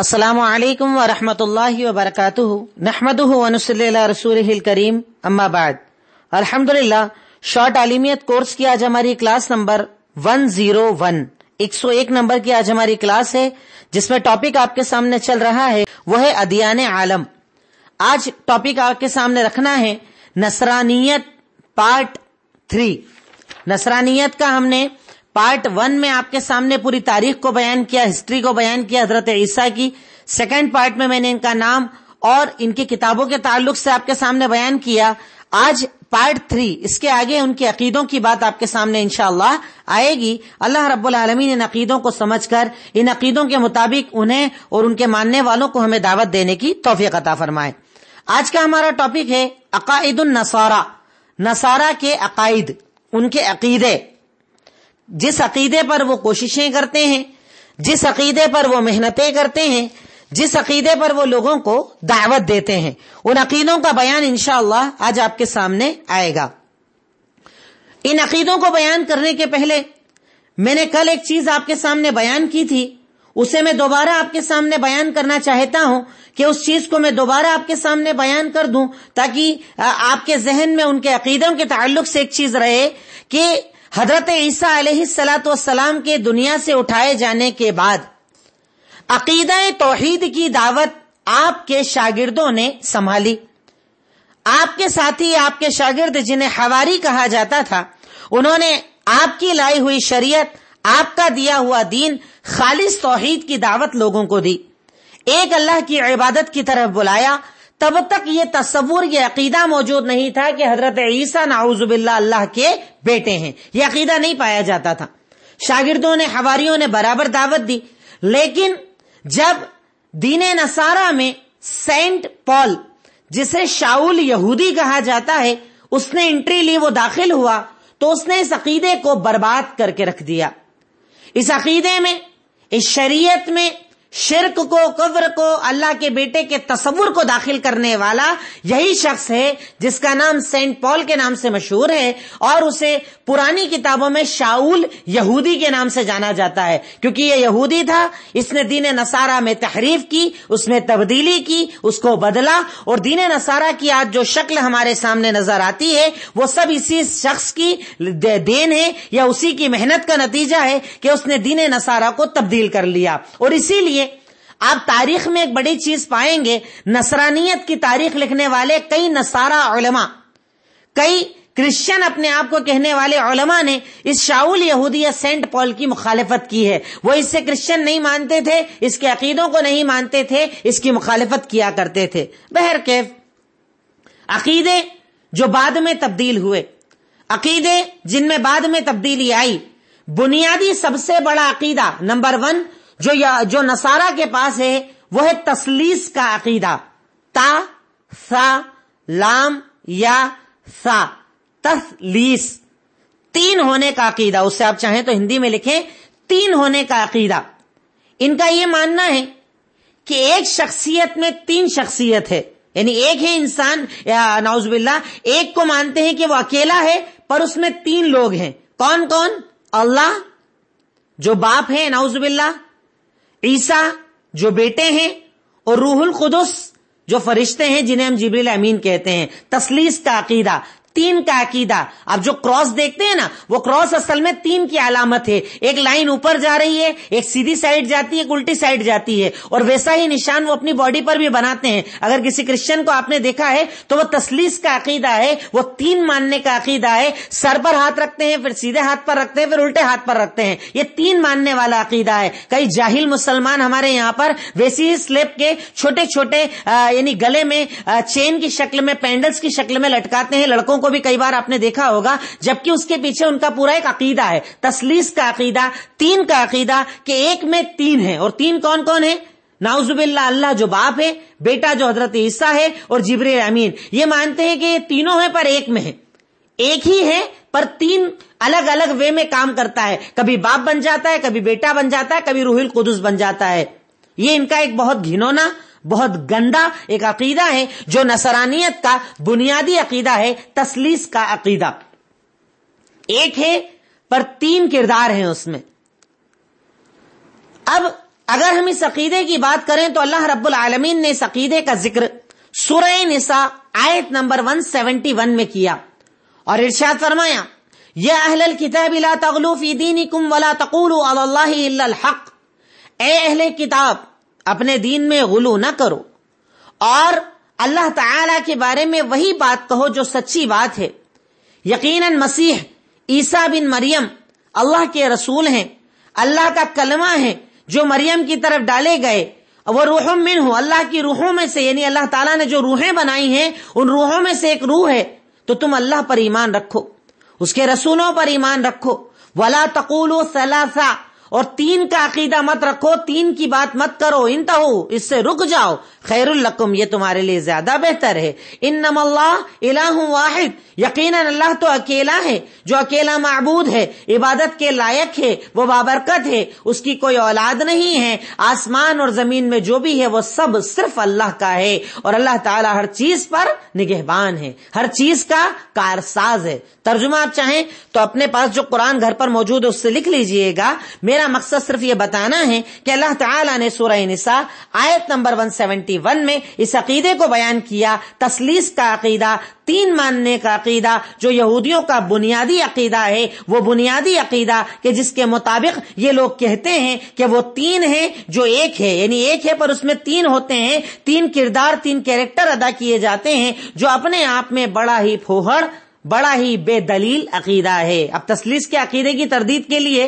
असलकम वरहमल वबरक नहमदल रसूल करीम अम्माबाद अलहमदिल्ला शॉर्ट आलिमियत कोर्स की आज हमारी class number one zero one एक सौ एक नंबर की आज हमारी क्लास है जिसमें टॉपिक आपके सामने चल रहा है वह है अदियान आलम आज टॉपिक आपके सामने रखना है नसरानियत पार्ट थ्री नसरानियत का हमने पार्ट वन में आपके सामने पूरी तारीख को बयान किया हिस्ट्री को बयान किया हजरत ईसा की सेकंड पार्ट में मैंने इनका नाम और इनकी किताबों के ताल्लुक से आपके सामने बयान किया आज पार्ट थ्री इसके आगे उनके अकीदों की बात आपके सामने इनशाला आएगी अल्लाह रब्बुल आलमीन इन अकीदों को समझकर इन अकीदों के मुताबिक उन्हें और उनके मानने वालों को हमें दावत देने की तोहफी अता फरमाए आज का हमारा टॉपिक है अकाइद नसारा नसारा के अकाइद उनके अकीदे जिस अकीदे पर वो कोशिशें करते हैं जिस अकीदे पर वो मेहनतें करते हैं जिस अकीदे पर वो लोगों को दावत देते हैं उन अकीदों का बयान इनशाला आज आपके सामने आएगा इन अकीदों को बयान करने के पहले मैंने कल एक चीज आपके सामने बयान की थी उसे मैं दोबारा आपके सामने बयान करना चाहता हूं कि उस चीज को मैं दोबारा आपके सामने बयान कर दूं ताकि आपके जहन में उनके अकीदों के ताल्लुक से एक चीज रहे कि हजरत ईसा सलाम के दुनिया से उठाए जाने के बाद अकीद तोहहीद की दावत आपके शागिर्दों ने संभाली आपके साथी आपके शागिर्द जिन्हें हवारी कहा जाता था उन्होंने आपकी लाई हुई शरीयत आपका दिया हुआ दीन खालिश तोहहीद की दावत लोगों को दी एक अल्लाह की इबादत की तरफ बुलाया तब तक ये तस्वूर यह अकीदा मौजूद नहीं था कि हजरत ईसा नाउजुबिल्ला अल्लाह के बेटे हैं ये अकीदा नहीं पाया जाता था शागिर्दों ने हवारियों ने बराबर दावत दी लेकिन जब दीन नसारा में सेंट पॉल जिसे शाउल यहूदी कहा जाता है उसने एंट्री ली वो दाखिल हुआ तो उसने इस अकीदे को बर्बाद करके रख दिया इस अकीदे में इस शरीयत में शिरक को कब्र को अल्लाह के बेटे के तस्वुर को दाखिल करने वाला यही शख्स है जिसका नाम सेंट पॉल के नाम से मशहूर है और उसे पुरानी किताबों में शाउल यहूदी के नाम से जाना जाता है क्योंकि ये यहूदी था इसने दीन नसारा में तहरीफ की उसमें तब्दीली की उसको बदला और दीन नसारा की आज जो शक्ल हमारे सामने नजर आती है वो सब इसी शख्स की देन है या उसी की मेहनत का नतीजा है कि उसने दीन नसारा को तब्दील कर लिया और इसीलिए आप तारीख में एक बड़ी चीज पाएंगे नसरानियत की तारीख लिखने वाले कई नसारा उलमा कई क्रिश्चियन अपने आप को कहने वाले ओलमा ने इस शाउल यहूदिया सेंट पॉल की मुखालफत की है वो इससे क्रिश्चियन नहीं मानते थे इसके अकीदों को नहीं मानते थे इसकी मुखालफत किया करते थे बहर कैफ अकीदे जो बाद में तब्दील हुए अकीदे जिनमें बाद में तब्दीली आई बुनियादी सबसे बड़ा अकीदा नंबर वन जो या, जो नसारा के पास है वो है तसलीस का अकीदा ता सा लाम या सा तसलीस तीन होने का अकीदा उससे आप चाहें तो हिंदी में लिखें तीन होने का अकीदा इनका यह मानना है कि एक शख्सियत में तीन शख्सियत है यानी एक है इंसान या नाउजबिल्ला एक को मानते हैं कि वो अकेला है पर उसमें तीन लोग हैं कौन कौन अल्लाह जो बाप है नाउजबिल्ला ईसा जो बेटे हैं और रूहुल खुदस जो फरिश्ते हैं जिन्हें हम जिब्रिल अमीन कहते हैं तसलीस का अकीदा तीन का अकीदा अब जो क्रॉस देखते हैं ना वो क्रॉस असल में तीन की अलामत है एक लाइन ऊपर जा रही है एक सीधी साइड जाती है एक उल्टी साइड जाती है और वैसा ही निशान वो अपनी बॉडी पर भी बनाते हैं अगर किसी क्रिश्चियन को आपने देखा है तो वो तसलीस का अकीदा है वो तीन मानने का अकीदा है सर पर हाथ रखते हैं फिर सीधे हाथ पर रखते हैं फिर उल्टे हाथ पर रखते हैं ये तीन मानने वाला अकीदा है कई जाहिल मुसलमान हमारे यहाँ पर वैसी ही स्लेब के छोटे छोटे यानी गले में चेन की शक्ल में पैंडल्स की शक्ल में लटकाते हैं लड़कों को को भी कई बार आपने देखा होगा जबकि उसके पीछे उनका पूरा एक अकीदा है तसलीस का अकीदा तीन का अकीदा कि एक में तीन है और तीन कौन कौन है नाउजुबिल्ला अल्लाह जो बाप है बेटा जो हजरत ईसा है और जिब्र अमीन ये मानते हैं कि ये तीनों है पर एक में है एक ही है पर तीन अलग अलग वे में काम करता है कभी बाप बन जाता है कभी बेटा बन जाता है कभी रूहिल कुदुस बन जाता है ये इनका एक बहुत घिनौना बहुत गंदा एक अकीदा है जो नसरानियत का बुनियादी अकीदा है तसलीस का अकीदा एक है पर तीन किरदार हैं उसमें अब अगर हम इस अकीदे की बात करें तो अल्लाह रब्बुल आलमीन ने इस अकीदे का जिक्र सुरह निसा आयत नंबर 171 में किया और इर्शाद फरमाया यह अहल किताब ला तगलू फी दीनिकुम वला तकूलू अल्लाह इल्ला हक ए अहले किताब अपने दीन में गुलू ना करो और अल्लाह ताला के बारे में वही बात कहो जो सच्ची बात है यकीनन मसीह ईसा बिन मरियम अल्लाह के रसूल हैं अल्लाह का कलमा है जो मरियम की तरफ डाले गए वह रूहम मिन हो अल्लाह की रूहों में से यानी अल्लाह ताला ने जो रूहें बनाई हैं उन रूहों में से एक रूह है तो तुम अल्लाह पर ईमान रखो उसके रसूलों पर ईमान रखो वला तकूलो सलासा और तीन का अकीदा मत रखो तीन की बात मत करो इन तहो इससे रुक जाओ खैरुल्लकुम ये तुम्हारे लिए ज्यादा बेहतर है इन नमल्लाह वाहिद यकीन अल्लाह तो अकेला है जो अकेला मबूद है इबादत के लायक है वो बाबरकत है उसकी कोई औलाद नहीं है आसमान और जमीन में जो भी है वो सब सिर्फ अल्लाह का है और अल्लाह ताला हर चीज पर निगहबान है हर चीज का कारसाज है तर्जुमा आप चाहें तो अपने पास जो कुरान घर पर मौजूद है उससे लिख लीजिएगा मेरे मेरा मकसद सिर्फ ये बताना है कि अल्लाह ताला ने सूरह निसा आयत नंबर 171 में इस अकीदे को बयान किया तसलीस का अकीदा तीन मानने का अकीदा जो यहूदियों का बुनियादी अकीदा है वो बुनियादी अकीदा कि जिसके मुताबिक ये लोग कहते हैं कि वो तीन है जो एक है यानी एक है पर उसमें तीन होते हैं तीन किरदार तीन कैरेक्टर अदा किए जाते हैं जो अपने आप में बड़ा ही फोहड़ बड़ा ही बेदलील अकीदा है अब तसलीस के अकीदे की तरदीद के लिए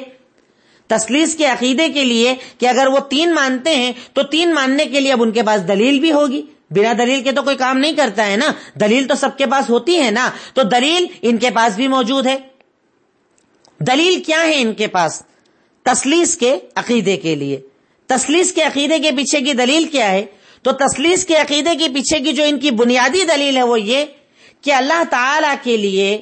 तसलीस के अकीदे के लिए कि अगर वो तीन मानते हैं तो तीन मानने के लिए अब उनके पास दलील भी होगी बिना दलील के तो कोई काम नहीं करता है ना दलील तो सबके पास होती है ना तो दलील इनके पास भी मौजूद है दलील क्या है इनके पास तसलीस के अकीदे के लिए तसलीस के अकीदे के पीछे की दलील क्या है तो तसलीस के अकीदे के पीछे की जो इनकी बुनियादी दलील है वो ये कि अल्लाह तला के लिए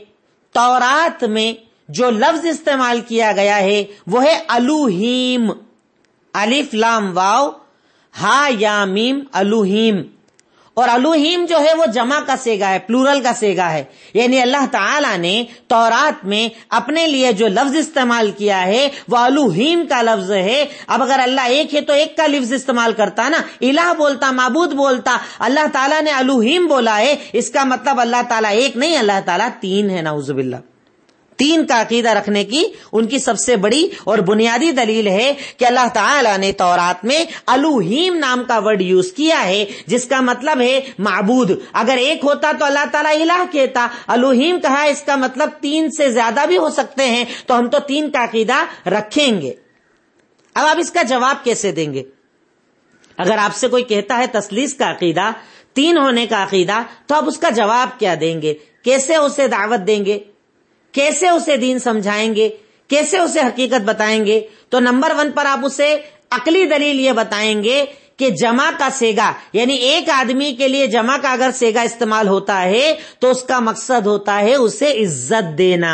तौरात में जो लफ्ज इस्तेमाल किया गया है वो है अलूहीम अलिफ लाम वाव हा या मीम अलूहीम और अलूहीम जो है वो जमा का सेगा है प्लूरल का सेगा है यानी अल्लाह ताला ने तौरात में अपने लिए जो लफ्ज इस्तेमाल किया है वो अलूहीम का लफ्ज है अब अगर अल्लाह एक है तो एक का लफ्ज इस्तेमाल करता ना इलाह बोलता माबूद बोलता अल्लाह ताला ने अलूहीम बोला है इसका मतलब अल्लाह ताला एक नहीं अल्लाह ताला तीन है नाउजुबिल्ला तीन का अकीदा रखने की उनकी सबसे बड़ी और बुनियादी दलील है कि अल्लाह ताला ने तौरात में अलूहीम नाम का वर्ड यूज किया है जिसका मतलब है मबूद अगर एक होता तो अल्लाह ताला इलाह कहता अलूहीम कहा इसका मतलब तीन से ज्यादा भी हो सकते हैं तो हम तो तीन का अकीदा रखेंगे अब आप इसका जवाब कैसे देंगे अगर आपसे कोई कहता है तसलीस का अकीदा तीन होने का अकीदा तो आप उसका जवाब क्या देंगे कैसे उसे दावत देंगे कैसे उसे दीन समझाएंगे कैसे उसे हकीकत बताएंगे तो नंबर वन पर आप उसे अकली दलील ये बताएंगे कि जमा का सेगा यानी एक आदमी के लिए जमा का अगर सेगा इस्तेमाल होता है तो उसका मकसद होता है उसे इज्जत देना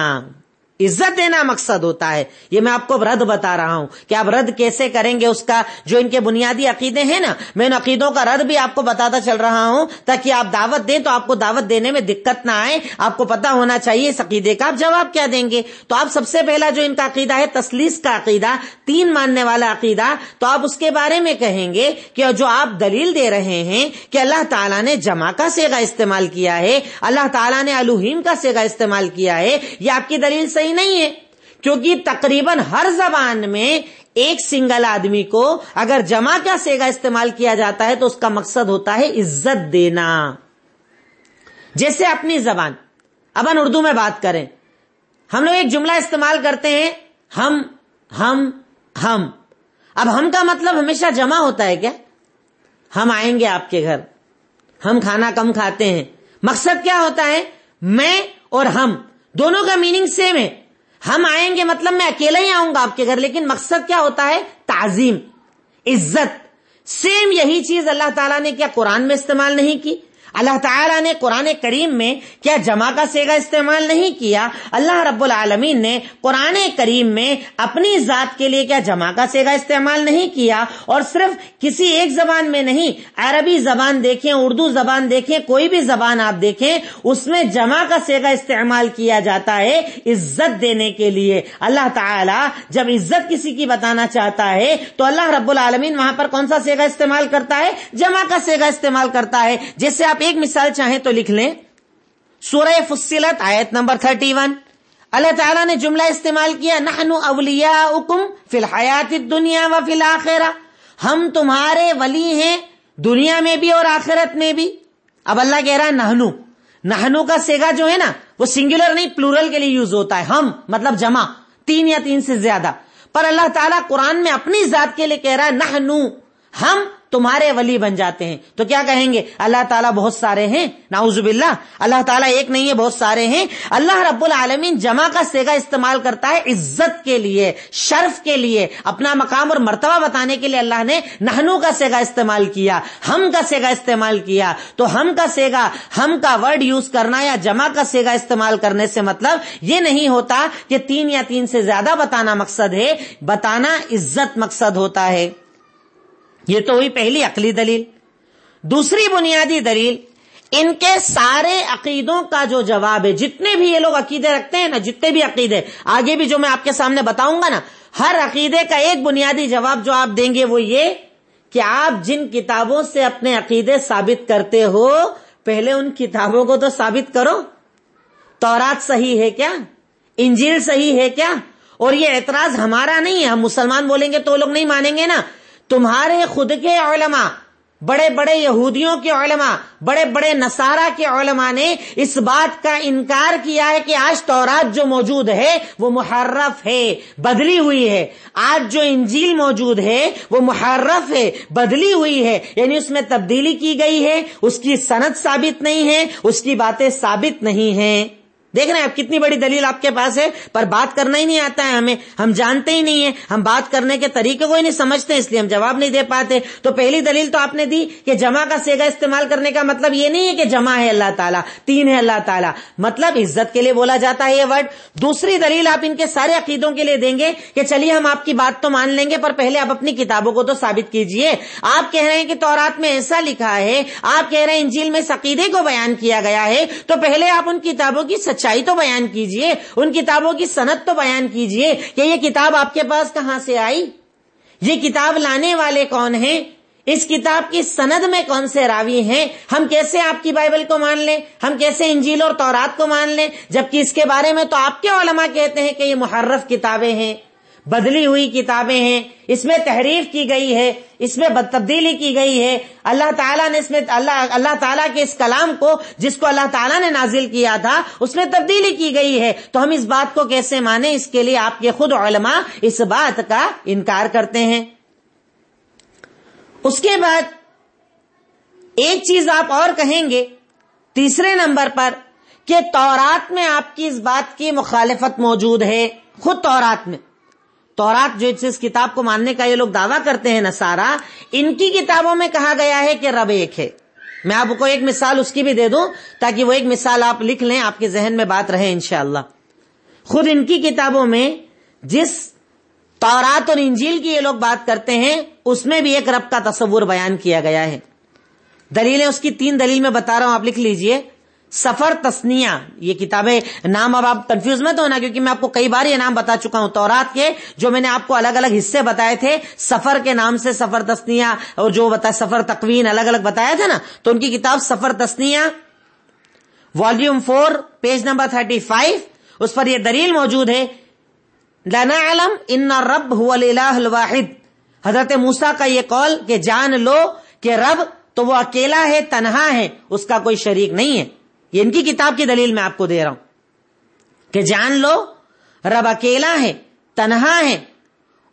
इज्जत देना मकसद होता है ये मैं आपको रद्द बता रहा हूं कि आप रद्द कैसे करेंगे उसका जो इनके बुनियादी अकीदे हैं ना मैं इन अकीदों का रद्द भी आपको बताता चल रहा हूं ताकि आप दावत दें तो आपको दावत देने में दिक्कत ना आए आपको पता होना चाहिए इस अकीदे का आप जवाब क्या देंगे तो आप सबसे पहला जो इनका अकीदा है तसलीस का अकीदा तीन मानने वाला अकीदा तो आप उसके बारे में कहेंगे कि जो आप दलील दे रहे हैं कि अल्लाह ताला ने जमा का सेगा इस्तेमाल किया है अल्लाह ताला ने अलूहीम का सेगा इस्तेमाल किया है यह आपकी दलील सही ही नहीं है क्योंकि तकरीबन हर जबान में एक सिंगल आदमी को अगर जमा का सेगा इस्तेमाल किया जाता है तो उसका मकसद होता है इज्जत देना जैसे अपनी जबान अब हम उर्दू में बात करें हम लोग एक जुमला इस्तेमाल करते हैं हम हम हम अब हम का मतलब हमेशा जमा होता है क्या हम आएंगे आपके घर हम खाना कम खाते हैं मकसद क्या होता है मैं और हम दोनों का मीनिंग सेम है हम आएंगे मतलब मैं अकेला ही आऊंगा आपके घर लेकिन मकसद क्या होता है ताजीम इज्जत सेम यही चीज अल्लाह ताला ने क्या कुरान में इस्तेमाल नहीं की अल्लाह ताला ने कुरान करीम में क्या जमा का सेगा इस्तेमाल नहीं किया अल्लाह रब्बुल आलमीन ने कुरान करीम में अपनी जात के लिए क्या जमा का सेगा इस्तेमाल नहीं किया और सिर्फ किसी एक जबान में नहीं अरबी जबान देखें उर्दू जबान देखें कोई भी जबान आप देखें उसमें जमा का सेगा इस्तेमाल किया जाता है इज्जत देने के लिए अल्लाह ताला जब इज्जत किसी की बताना चाहता है तो अल्लाह रब्बुल आलमीन वहां पर कौन सा सेगा इस्तेमाल करता है जमा का सेगा इस्तेमाल करता है जैसे आप एक मिसाल चाहें तो लिख लें सूरह फुसिलत आयत नंबर थर्टी वन अल्लाह ताला ने जुमला इस्तेमाल किया नहनु अवलिया उकुम फिल हयात दुनिया व फिल आखिरा हम तुम्हारे वली हैं दुनिया में भी और आखिरत में भी अब अल्लाह कह रहा है नहनु नहनु का सेगा जो है ना वो सिंगुलर नहीं प्लूरल के लिए यूज होता है हम मतलब जमा तीन या तीन से ज्यादा पर अल्लाह ताला कुरान में अपनी जात के लिए कह रहा है नहनु हम तुम्हारे वली बन जाते हैं तो क्या कहेंगे अल्लाह ताला बहुत सारे हैं नाउजुबिल्ला अल्लाह ताला एक नहीं है बहुत सारे हैं अल्लाह रब्बुल आलमीन जमा का सेगा इस्तेमाल करता है इज्जत के लिए शर्फ के लिए अपना मकाम और मर्तबा बताने के लिए अल्लाह ने नहनू का सेगा इस्तेमाल किया हम का सेगा इस्तेमाल किया तो हम का सेगा हम का वर्ड यूज करना या जमा का सेगा इस्तेमाल करने से मतलब ये नहीं होता कि तीन या तीन से ज्यादा बताना मकसद है बताना इज्जत मकसद होता है ये तो हुई पहली अकली दलील दूसरी बुनियादी दलील इनके सारे अकीदों का जो जवाब है जितने भी ये लोग अकीदे रखते हैं ना जितने भी अकीदे आगे भी जो मैं आपके सामने बताऊंगा ना हर अकीदे का एक बुनियादी जवाब जो आप देंगे वो ये कि आप जिन किताबों से अपने अकीदे साबित करते हो पहले उन किताबों को तो साबित करो तौरात सही है क्या इंजील सही है क्या और ये एतराज हमारा नहीं है हम मुसलमान बोलेंगे तो लोग नहीं मानेंगे ना तुम्हारे खुद के ओलमा बड़े बड़े यहूदियों के ओलमा बड़े बड़े नसारा के ओलमा ने इस बात का इनकार किया है कि आज तौरात जो मौजूद है वो मुहर्रफ है बदली हुई है आज जो इंजील मौजूद है वो मुहर्रफ है बदली हुई है यानी उसमें तब्दीली की गई है उसकी सनत साबित नहीं है उसकी बातें साबित नहीं है देख रहे हैं आप कितनी बड़ी दलील आपके पास है पर बात करना ही नहीं आता है हमें हम जानते ही नहीं है हम बात करने के तरीके को ही नहीं समझते इसलिए हम जवाब नहीं दे पाते तो पहली दलील तो आपने दी कि जमा का सेगा इस्तेमाल करने का मतलब ये नहीं है कि जमा है अल्लाह ताला तीन है अल्लाह ताला मतलब इज्जत के लिए बोला जाता है ये वर्ड दूसरी दलील आप इनके सारे अकीदों के लिए देंगे कि चलिए हम आपकी बात तो मान लेंगे पर पहले आप अपनी किताबों को तो साबित कीजिए आप कह रहे हैं कि तौरात में ऐसा लिखा है आप कह रहे हैं इंजील में सकीदे अकीदे को बयान किया गया है तो पहले आप उन किताबों की सच सच्चाई तो बयान कीजिए उन किताबों की सनत तो बयान कीजिए कि ये किताब आपके पास कहां से आई ये किताब लाने वाले कौन हैं इस किताब की सनद में कौन से रावी हैं हम कैसे आपकी बाइबल को मान लें हम कैसे इंजील और तौरात को मान लें जबकि इसके बारे में तो आपके ओलमा कहते हैं कि ये मुहर्रफ किताबें हैं बदली हुई किताबें हैं इसमें तहरीफ की गई है इसमें तब्दीली की गई है अल्लाह ताला ने इसमें अल्लाह अल्लाह ताला के इस कलाम को जिसको अल्लाह ताला ने नाजिल किया था उसमें तब्दीली की गई है तो हम इस बात को कैसे माने इसके लिए आपके खुद उलमा इस बात का इनकार करते हैं उसके बाद एक चीज आप और कहेंगे तीसरे नंबर पर कि तौरात में आपकी इस बात की मुखालफत मौजूद है खुद तौरात में तौरात जो इस किताब को मानने का ये लोग दावा करते हैं नसारा इनकी किताबों में कहा गया है कि रब एक है मैं आपको एक मिसाल उसकी भी दे दूं ताकि वो एक मिसाल आप लिख लें आपके जहन में बात रहे इनशाला खुद इनकी किताबों में जिस तौरात और इंजील की ये लोग बात करते हैं उसमें भी एक रब का तस्वूर बयान किया गया है दलीलें उसकी तीन दलील में बता रहा हूं आप लिख लीजिए सफर तस्निया ये किताबें नाम अब आप कंफ्यूज मत होना क्योंकि मैं आपको कई बार ये नाम बता चुका हूं तौरात के जो मैंने आपको अलग अलग हिस्से बताए थे सफर के नाम से सफर तस्निया और जो बताया सफर तकवीन अलग अलग बताया था ना तो उनकी किताब सफर तस्निया volume four page number thirty five उस पर यह दलील मौजूद है लना अलम रब हुद हजरत मूसा का ये कौल के जान लो कि रब तो वो अकेला है तनहा है उसका कोई शरीक नहीं है ये इनकी किताब की दलील मैं आपको दे रहा हूं कि जान लो रब अकेला है तनहा है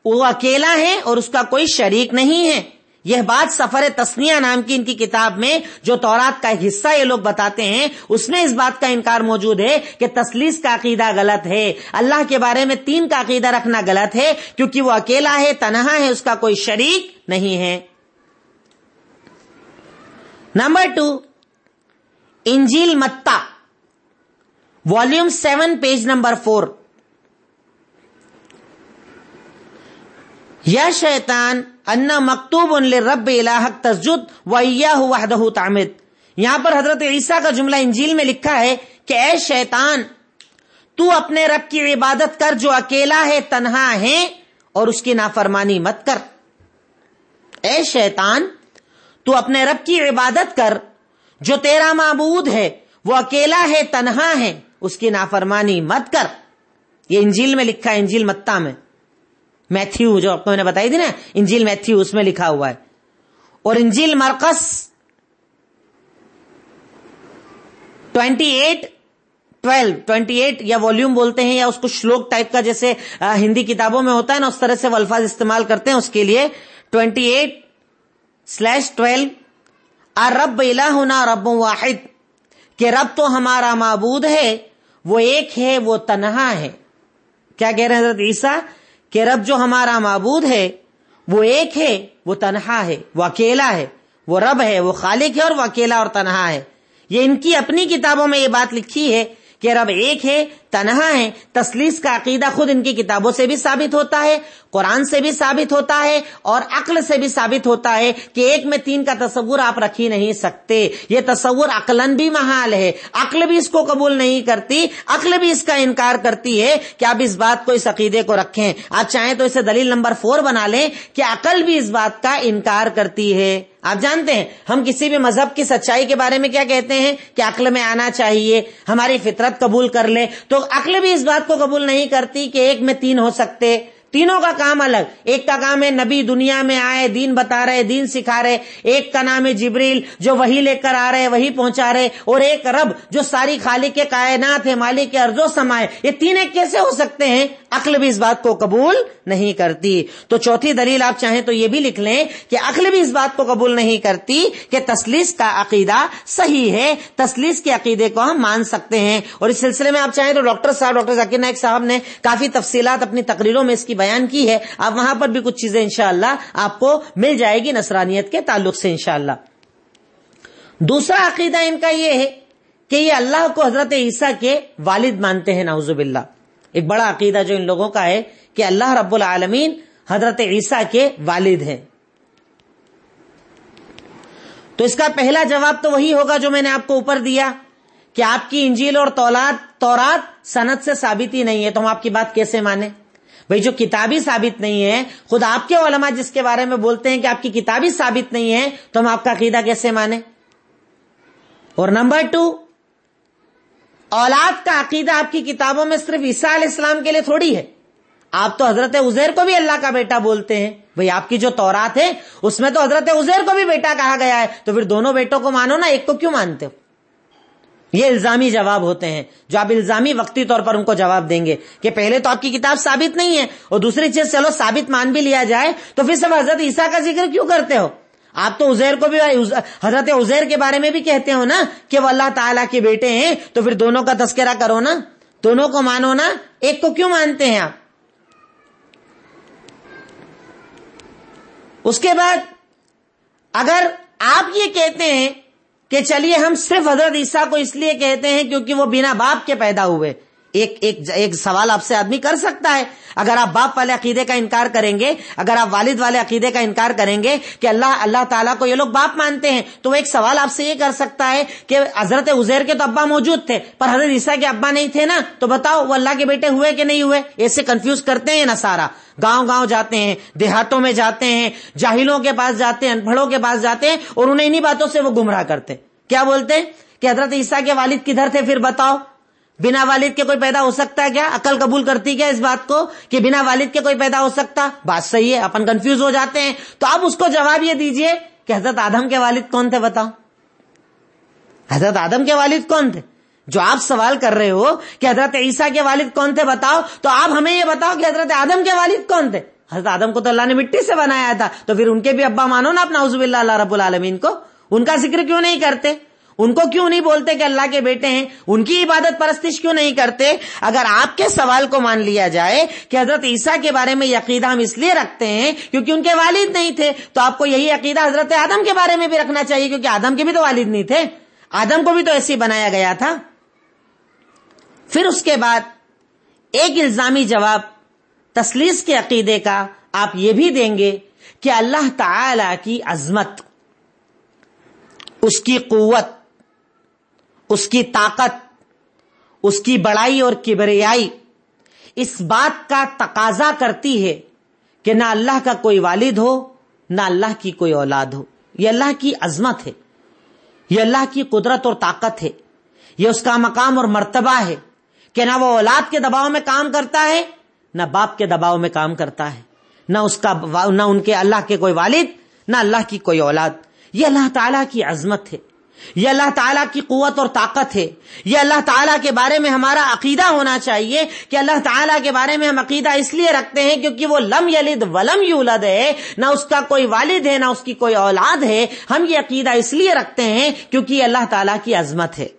वो अकेला है और उसका कोई शरीक नहीं है यह बात सफर तस्निया नाम की इनकी किताब में जो तौरात का हिस्सा ये लोग बताते हैं उसमें इस बात का इनकार मौजूद है कि तसलीस का अकीदा गलत है अल्लाह के बारे में तीन का अकीदा रखना गलत है क्योंकि वो अकेला है तनहा है उसका कोई शरीक नहीं है नंबर टू इंजील मत्ता volume seven page number four यह शैतान अन्ना मकतूब उन रब हक तस्जुद वैया हुआ तामिद यहां पर हजरत ईसा का जुमला इंजील में लिखा है कि ए शैतान तू अपने रब की इबादत कर जो अकेला है तनहा है और उसकी नाफरमानी मत कर ए शैतान तू अपने रब की इबादत कर जो तेरा मबूद है वो अकेला है तनहा है उसकी नाफरमानी मत कर ये इंजील में लिखा है इंजील मत्ता में मैथ्यू जो आपको मैंने बताई थी ना इंजील मैथ्यू उसमें लिखा हुआ है और इंजील मरकस 28 12 28 या वॉल्यूम बोलते हैं या उसको श्लोक टाइप का जैसे आ, हिंदी किताबों में होता है ना उस तरह से वल्फाज इस्तेमाल करते हैं उसके लिए 28 स्लैश ट्वेल्व रब इलाहुना रब वाहिद के रब तो हमारा मबूद है वो एक है वो तनहा है क्या कह रहे हैं हजरत ईसा के रब जो हमारा मबूद है वो एक है वो तनहा है वो अकेला है वो रब है वो खालिक है और वो अकेला और तनहा है ये इनकी अपनी किताबों में ये बात लिखी है कि रब एक है तनहा हैं तसलीस का अकीदा खुद इनकी किताबों से भी साबित होता है कुरान से भी साबित होता है और अक्ल से भी साबित होता है कि एक में तीन का तस्वुर आप रख ही नहीं सकते यह तस्वुर अकलन भी महाल है अक्ल भी इसको कबूल नहीं करती अक्ल भी इसका इनकार करती है कि आप इस बात को इस अकीदे को रखें आप चाहें तो इसे दलील नंबर फोर बना लें कि अकल भी इस बात का इनकार करती है आप जानते हैं हम किसी भी मजहब की सच्चाई के बारे में क्या कहते हैं कि अक्ल में आना चाहिए हमारी फितरत कबूल कर ले तो लोग अकल भी इस बात को कबूल नहीं करती कि एक में तीन हो सकते तीनों का काम अलग एक का काम है नबी दुनिया में आए दीन बता रहे दीन सिखा रहे एक का नाम है जिब्रील जो वही लेकर आ रहे वही पहुंचा रहे और एक रब जो सारी खाली के कायनात है मालिक के अर्जो समाए ये तीन कैसे हो सकते हैं अक्ल भी इस बात को कबूल नहीं करती तो चौथी दलील आप चाहें तो ये भी लिख लें कि अकल भी इस बात को कबूल नहीं करती कि तसलीस का अकीदा सही है तसलीस के अकीदे को हम मान सकते हैं और इस सिलसिले में आप चाहें तो डॉक्टर साहब डॉक्टर जकीर नायक साहब ने काफी तफसीलात अपनी तकरीरों में इसकी बयान की है अब वहां पर भी कुछ चीजें इंशाला आपको मिल जाएगी नसरानियत के ताल्लुक से इंशाला दूसरा अकीदा इनका यह है कि ये अल्लाह को हजरत ईसा के वालिद मानते हैं नाउजुबिल्ला एक बड़ा अकीदा जो इन लोगों का है कि अल्लाह रब्बुल आलमीन हजरत ईसा के वालिद हैं तो इसका पहला जवाब तो वही होगा जो मैंने आपको ऊपर दिया कि आपकी इंजील और तौलाद तौरात सनत से साबित ही नहीं है तो हम आपकी बात कैसे माने भाई जो किताबी साबित नहीं है खुद आपके ओलमा जिसके बारे में बोलते हैं कि आपकी किताबी साबित नहीं है तो हम आपका अकीदा कैसे माने और नंबर टू औलाद का अकीदा आपकी किताबों में सिर्फ ईसा इस्लाम के लिए थोड़ी है आप तो हजरत उजैर को भी अल्लाह का बेटा बोलते हैं भाई आपकी जो तौरात है उसमें तो हजरत उजैर को भी बेटा कहा गया है तो फिर दोनों बेटों को मानो ना एक को क्यों मानते हो ये इल्जामी जवाब होते हैं जो आप इल्जामी वक्ती तौर पर उनको जवाब देंगे कि पहले तो आपकी किताब साबित नहीं है और दूसरी चीज चलो साबित मान भी लिया जाए तो फिर सब हजरत ईसा का जिक्र क्यों करते हो आप तो उजैर को भी हजरत उजैर के बारे में भी कहते हो ना कि वो अल्लाह ताला के बेटे हैं तो फिर दोनों का तस्करा करो ना दोनों को मानो ना एक को क्यों मानते हैं आप उसके बाद अगर आप ये कहते हैं कि चलिए हम सिर्फ हजरत ईसा को इसलिए कहते हैं क्योंकि वो बिना बाप के पैदा हुए एक एक एक सवाल आपसे आदमी कर सकता है अगर आप बाप वाले अकीदे का इनकार करेंगे अगर आप वालिद वाले अकीदे का इनकार करेंगे कि अल्लाह अल्लाह ताला को ये लोग बाप मानते हैं तो वो एक सवाल आपसे ये कर सकता है कि हजरत उजैर के तो अब्बा मौजूद थे पर हजरत ईसा के अब्बा नहीं थे ना तो बताओ वो अल्लाह के बेटे हुए कि नहीं हुए ऐसे कंफ्यूज करते हैं ना सारा गांव गांव जाते हैं देहातों में जाते हैं जाहिलों के पास जाते हैं अनपढ़ों के पास जाते हैं और उन्हें इन्हीं बातों से वो गुमराह करते क्या बोलते हैं कि हजरत ईसा के वालिद किधर थे फिर बताओ बिना वालिद के कोई पैदा हो सकता है क्या अकल कबूल करती क्या इस बात को कि बिना वालिद के कोई पैदा हो सकता बात सही है अपन कंफ्यूज हो जाते हैं तो आप उसको जवाब ये दीजिए कि हजरत आदम के वालिद कौन थे बताओ हजरत आदम के वालिद कौन थे जो आप सवाल कर रहे हो कि हजरत ईसा के वालिद कौन थे बताओ तो आप हमें ये बताओ कि हजरत आदम के वालिद कौन थे हजरत आदम को तो अल्लाह ने मिट्टी से बनाया था तो फिर उनके भी अब्बा मानो ना अपना रबुल आलमीन को उनका जिक्र क्यों नहीं करते उनको क्यों नहीं बोलते कि अल्लाह के बेटे हैं उनकी इबादत परस्तिश क्यों नहीं करते अगर आपके सवाल को मान लिया जाए कि हजरत ईसा के बारे में यकीदा हम इसलिए रखते हैं क्योंकि उनके वालिद नहीं थे तो आपको यही अकीदा हजरत आदम के बारे में भी रखना चाहिए क्योंकि आदम के भी तो वालिद नहीं थे आदम को भी तो ऐसे बनाया गया था फिर उसके बाद एक इल्जामी जवाब तसलीस के अकीदे का आप ये भी देंगे कि अल्लाह ताला की अजमत उसकी कुत उसकी ताकत उसकी बड़ाई और किबरियाई इस बात का तकाजा करती है कि ना अल्लाह का कोई वालिद हो ना अल्लाह की कोई औलाद हो यह अल्लाह की अजमत है यह अल्लाह की कुदरत और ताकत है यह उसका मकाम और मर्तबा है कि ना वो औलाद के दबाव में काम करता है ना बाप के दबाव में काम करता है ना उसका ना उनके अल्लाह के कोई वालिद ना अल्लाह की कोई औलाद यह अल्लाह तला की अजमत है ये अल्लाह ताला की कुत और ताकत है ये अल्लाह ताला के बारे में हमारा अकीदा होना चाहिए कि अल्लाह ताला के बारे में हम अकीदा इसलिए रखते हैं क्योंकि वो लम यलिद वलम यूलद है ना उसका कोई वालिद है ना उसकी कोई औलाद है हम ये अकीदा इसलिए रखते हैं क्योंकि अल्लाह ताला की अजमत है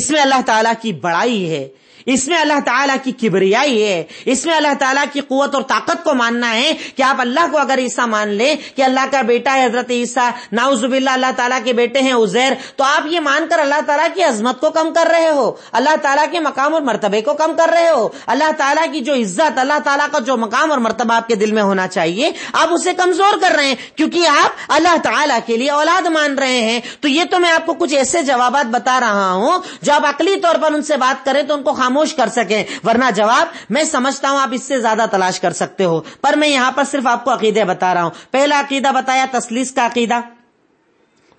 इसमें अल्लाह ताला की बड़ाई है इसमें अल्लाह ताला की किबरियाई है इसमें अल्लाह ताला की कुत और ताकत को मानना है कि आप अल्लाह को अगर ईसा मान ले कि अल्लाह का बेटा है हजरत ईसा नाउजुबिल्ला अल्लाह ताला के बेटे हैं उजैर तो आप ये मानकर अल्लाह ताला की अजमत को कम कर रहे हो अल्लाह ताला के मकाम और मरतबे को कम कर रहे हो अल्लाह तला की जो इज्जत अल्लाह तला का जो मकाम और मरतबा आपके दिल में होना चाहिए आप उसे कमजोर कर रहे हैं क्योंकि आप अल्लाह तला के लिए औलाद मान रहे हैं तो ये तो मैं आपको कुछ ऐसे जवाब बता रहा हूं जो आप अकली तौर पर उनसे बात करें तो उनको खाम खामोश कर सके वरना जवाब मैं समझता हूं आप इससे ज्यादा तलाश कर सकते हो पर मैं यहां पर सिर्फ आपको अकीदे बता रहा हूं पहला अकीदा बताया तसलीस का अकीदा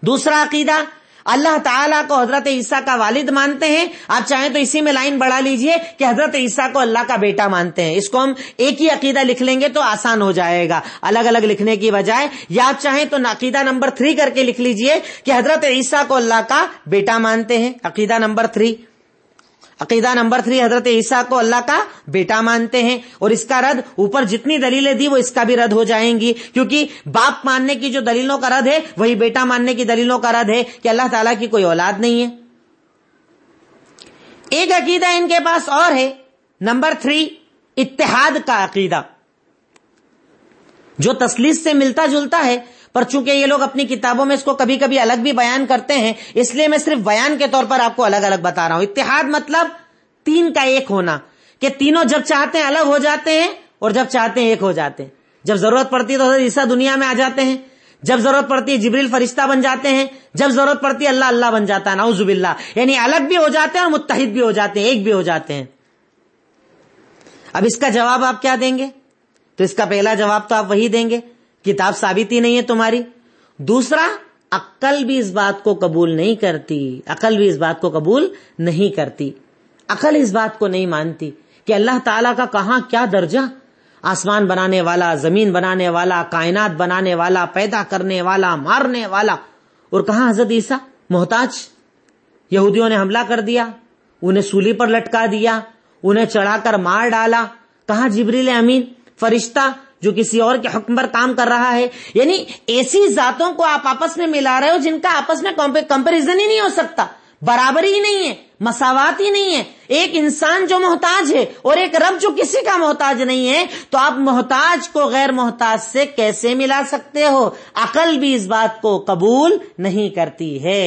दूसरा अकीदा अल्लाह ताला को हजरत ईसा का वालिद मानते हैं आप चाहें तो इसी में लाइन बढ़ा लीजिए कि हजरत ईसा को अल्लाह का बेटा मानते हैं इसको हम एक ही अकीदा लिख लेंगे तो आसान हो जाएगा अलग अलग लिखने की बजाय या आप चाहें तो अकीदा नंबर थ्री करके लिख लीजिए कि हजरत ईसा को अल्लाह का बेटा मानते हैं अकीदा नंबर थ्री अकीदा नंबर थ्री हजरत ईसा को अल्लाह का बेटा मानते हैं और इसका रद्द ऊपर जितनी दलीलें दी वो इसका भी रद्द हो जाएंगी क्योंकि बाप मानने की जो दलीलों का रद्द है वही बेटा मानने की दलीलों का रद्द है कि अल्लाह ताला की कोई औलाद नहीं है एक अकीदा इनके पास और है नंबर थ्री इतिहाद का अकीदा जो तस्लीस से मिलता जुलता है पर चूंकि ये लोग अपनी किताबों में इसको कभी कभी अलग भी बयान करते हैं इसलिए मैं सिर्फ बयान के तौर पर आपको अलग अलग बता रहा हूं इतिहाद मतलब तीन का एक होना कि तीनों जब चाहते हैं अलग हो जाते हैं और जब चाहते हैं एक हो जाते हैं जब जरूरत पड़ती है तो ईसा दुनिया में आ जाते हैं जब जरूरत पड़ती है जिब्रिल फरिश्ता बन जाते हैं जब जरूरत पड़ती है अल्लाह अल्लाह बन जाता है नाउजुबिल्ला यानी अलग भी हो जाते हैं और मुतहिद भी हो जाते हैं एक भी हो जाते हैं अब इसका जवाब आप क्या देंगे तो इसका पहला जवाब तो आप वही देंगे किताब साबित ही नहीं है तुम्हारी दूसरा अक्ल भी इस बात को कबूल नहीं करती अकल भी इस बात को कबूल नहीं करती अकल इस बात को नहीं मानती कि अल्लाह ताला का कहा क्या दर्जा आसमान बनाने वाला जमीन बनाने वाला कायनात बनाने वाला पैदा करने वाला मारने वाला और कहा हजरत ईसा मोहताज यहूदियों ने हमला कर दिया उन्हें सूली पर लटका दिया उन्हें चढ़ाकर मार डाला कहा जिबरीले अमीन फरिश्ता जो किसी और के हुक्म पर काम कर रहा है यानी ऐसी जातों को आप आपस में मिला रहे हो जिनका आपस में कंपेरिजन ही नहीं हो सकता बराबरी ही नहीं है मसावात ही नहीं है एक इंसान जो मोहताज है और एक रब जो किसी का मोहताज नहीं है तो आप मोहताज को गैर मोहताज से कैसे मिला सकते हो अकल भी इस बात को कबूल नहीं करती है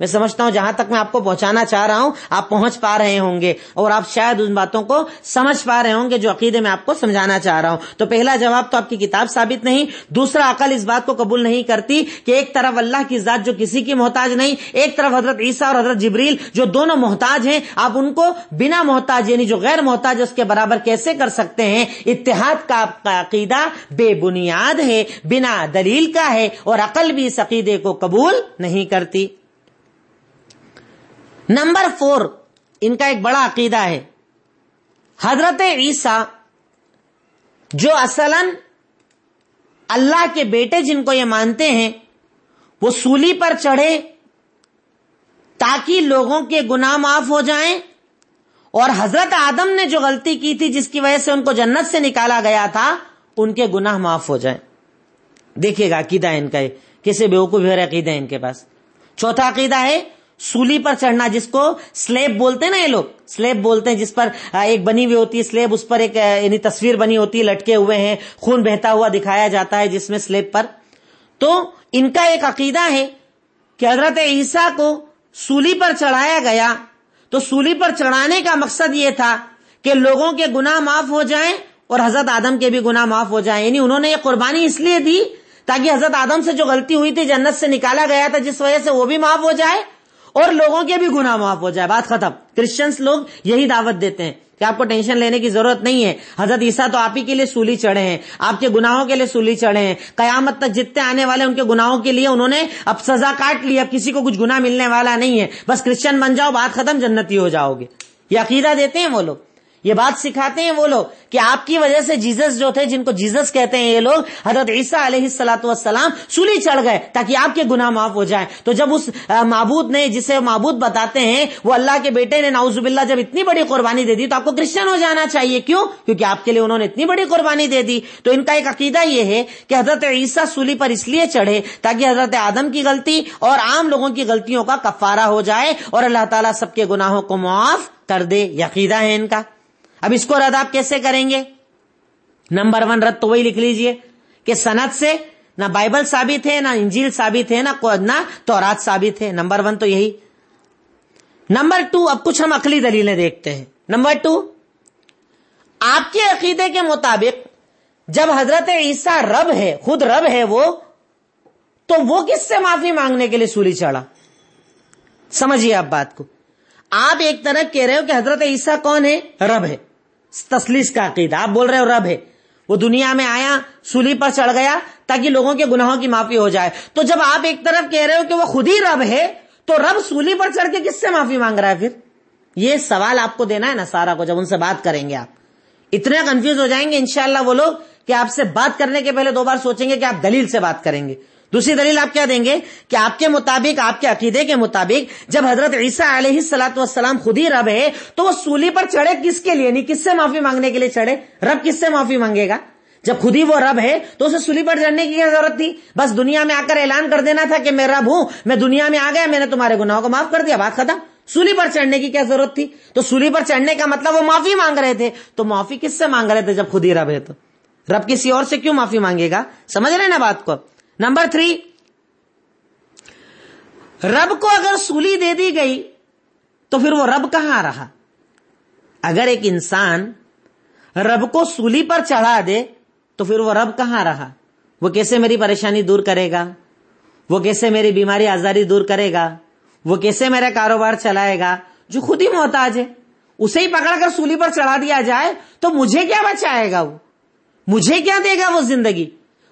मैं समझता हूं जहां तक मैं आपको पहुंचाना चाह रहा हूं आप पहुंच पा रहे होंगे और आप शायद उन बातों को समझ पा रहे होंगे जो अकीदे में आपको समझाना चाह रहा हूं तो पहला जवाब तो आपकी किताब साबित नहीं दूसरा अकल इस बात को कबूल नहीं करती कि एक तरफ अल्लाह की जात जो किसी की मोहताज नहीं एक तरफ हजरत ईसा और हजरत जबरील जो दोनों मोहताज हैं आप उनको बिना मोहताज यानी जो गैर मोहताज उसके बराबर कैसे कर सकते हैं इतिहाद का आपका अकीदा बेबुनियाद है बिना दलील का है और अकल भी इस अकीदे को कबूल नहीं करती नंबर फोर इनका एक बड़ा अकीदा है हजरत ईसा जो असलन अल्लाह के बेटे जिनको ये मानते हैं वो सूली पर चढ़े ताकि लोगों के गुनाह माफ हो जाएं और हजरत आदम ने जो गलती की थी जिसकी वजह से उनको जन्नत से निकाला गया था उनके गुनाह माफ हो जाएं देखिएगा अकीदा इनका किसे बेवकूफ है अकीदा इनके पास चौथा अकीदा है सूली पर चढ़ना जिसको स्लेब बोलते हैं ना ये लोग स्लेब बोलते हैं जिस पर एक बनी हुई होती है स्लेब उस पर एक यानी तस्वीर बनी होती है लटके हुए हैं खून बहता हुआ दिखाया जाता है जिसमें स्लेब पर तो इनका एक अकीदा है कि हजरत ईसा को सूली पर चढ़ाया गया तो सूली पर चढ़ाने का मकसद ये था कि लोगों के गुनाह माफ हो जाएं और हजरत आदम के भी गुनाह माफ हो जाएं यानी उन्होंने ये कुर्बानी इसलिए दी ताकि हजरत आदम से जो गलती हुई थी जन्नत से निकाला गया था जिस वजह से वो भी माफ हो जाए और लोगों के भी गुना माफ हो जाए बात खत्म क्रिश्चियंस लोग यही दावत देते हैं कि आपको टेंशन लेने की जरूरत नहीं है हजरत ईसा तो आप ही के लिए सूली चढ़े हैं आपके गुनाहों के लिए सूली चढ़े हैं कयामत तक जितने आने वाले उनके गुनाहों के लिए उन्होंने अब सजा काट ली अब किसी को कुछ गुना मिलने वाला नहीं है बस क्रिश्चियन बन जाओ बात खत्म जन्नती हो जाओगे ये अकीदा देते हैं वो लोग ये बात सिखाते हैं वो लोग कि आपकी वजह से जीसस जो थे जिनको जीसस कहते हैं ये लोग हजरत ईसा सलाम सूली चढ़ गए ताकि आपके गुनाह माफ हो जाए तो जब उस महबूद ने जिसे महबूद बताते हैं वो अल्लाह के बेटे ने नाउजुबिल्ला जब इतनी बड़ी कुर्बानी दे दी तो आपको क्रिश्चियन हो जाना चाहिए क्यों क्योंकि आपके लिए उन्होंने इतनी बड़ी कुर्बानी दे दी तो इनका एक अकीदा यह है कि हजरत ईसा सूली पर इसलिए चढ़े ताकि हजरत आदम की गलती और आम लोगों की गलतियों का कफारा हो जाए और अल्लाह तला सबके गुनाहों को माफ कर दे यकीदा है इनका अब इसको रद्द आप कैसे करेंगे नंबर वन रद्द तो वही लिख लीजिए कि सनत से ना बाइबल साबित है ना इंजील साबित है ना ना तोरात साबित है नंबर वन तो यही नंबर टू अब कुछ हम अकली दलीलें देखते हैं नंबर टू आपके अकीदे के मुताबिक जब हजरत ईसा रब है खुद रब है वो तो वो किससे माफी मांगने के लिए सूली चढ़ा समझिए आप बात को आप एक तरह कह रहे हो कि हजरत ईसा कौन है रब है तसलीस का अकीदा आप बोल रहे हो रब है वो दुनिया में आया सूली पर चढ़ गया ताकि लोगों के गुनाहों की माफी हो जाए तो जब आप एक तरफ कह रहे हो कि वो खुद ही रब है तो रब सूली पर चढ़ के किससे माफी मांग रहा है फिर ये सवाल आपको देना है ना सारा को जब उनसे बात करेंगे आप इतने कंफ्यूज हो जाएंगे इनशाला वो लोग कि आपसे बात करने के पहले दो बार सोचेंगे कि आप दलील से बात करेंगे दूसरी दलील आप क्या देंगे कि आपके मुताबिक आपके अकीदे के मुताबिक जब हजरत ईसा सलाम खुद ही रब है तो वो सूली पर चढ़े किसके लिए नहीं किससे माफी मांगने के लिए चढ़े रब किससे माफी मांगेगा जब खुद ही वो रब है तो उसे सूली पर चढ़ने की क्या जरूरत थी बस दुनिया में आकर ऐलान कर देना था कि मैं रब हूं मैं दुनिया में आ गया मैंने तुम्हारे गुनाहों को माफ कर दिया बात खत्म सूली पर चढ़ने की क्या जरूरत थी तो सूली पर चढ़ने का मतलब वो माफी मांग रहे थे तो माफी किससे मांग रहे थे जब खुद ही रब है तो रब किसी और से क्यों माफी मांगेगा समझ रहे ना बात को नंबर थ्री रब को अगर सूली दे दी गई तो फिर वो रब कहां रहा अगर एक इंसान रब को सूली पर चढ़ा दे तो फिर वो रब कहां रहा वो कैसे मेरी परेशानी दूर करेगा वो कैसे मेरी बीमारी आजारी दूर करेगा वो कैसे मेरा कारोबार चलाएगा जो खुद ही मोहताज है उसे ही पकड़कर सूली पर चढ़ा दिया जाए तो मुझे क्या बचाएगा वो मुझे क्या देगा वो जिंदगी